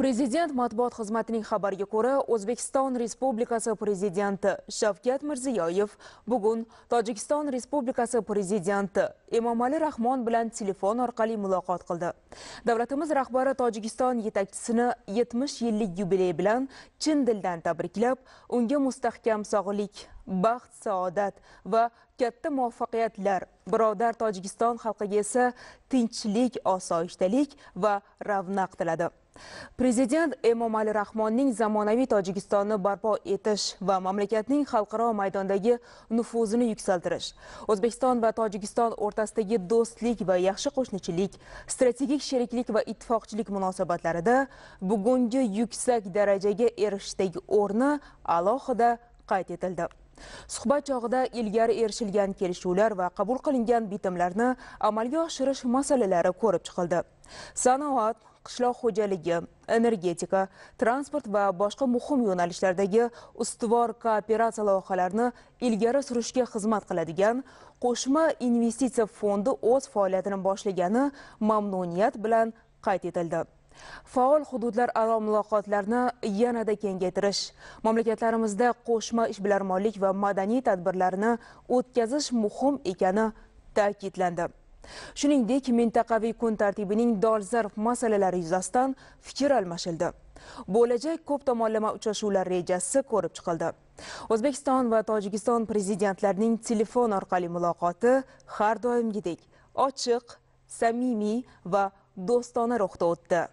Президент матбуот хизматининг хабарга кўра, Ўзбекистон Республикаси президенти Шавкат Мирзиёев бугун Тожикистон Республикаси президенти Эмомали Рахмон билан телефон орқали мулоқот қилди. Давлатимиз раҳбари Тожикистон етакчисини 70 йиллик юбилей билан чин дилдан табриклаб, унга мустаҳкам соғлик, бахт, саодат ва katta muvaffaqiyatlar. Birodar Tojikiston xalqiga esa Тинчлик osoyishtalik va ravnaq tiladi. prezident emomali rahmonning zamonaviy tojikistonni barpo etish va mamlakatning xalqaro maydondagi nufuzini yuksaltirish o'zbekiston va tojikiston o'rtasidagi do'stlik va yaxshi qo'shnichilik strategik sheriklik va ittifoqchilik munosabatlarida bugungi yuksak darajaga erishishdagi o'rni alohida qayd etildi suhbat chog'ida ilgari erishilgan kelishuvlar va qabul qilingan bitimlarni amalga oshirish masalalari ko'rib chiqildi sanoat qishloq xo'jaligi energetika transport va boshqa muhim yo'nalishlardagi ustuvor kooperatsiya loyihalarini ilgari surishga xizmat qiladigan qo'shma investitsiya fondi o'z faoliyatini boshlagani mamnuniyat bilan qayd etildi faol hududlararo muloqotlarni yanada kengaytirish mamlakatlarimizda qo'shma ishbilarmonlik va madaniy tadbirlarni o'tkazish muhim ekani ta'kidlandi shuningdek mintaqaviy kun tartibining dolzarb masalalari yuzasidan fikr almashildi bo'lajak ko'p tomonlama uchrashuvlar rejasi ko'rib chiqildi o'zbekiston va tojikiston prezidentlarining telefon orqali muloqoti har doimgidek ochiq samimiy va do'stona ruhda o'tdi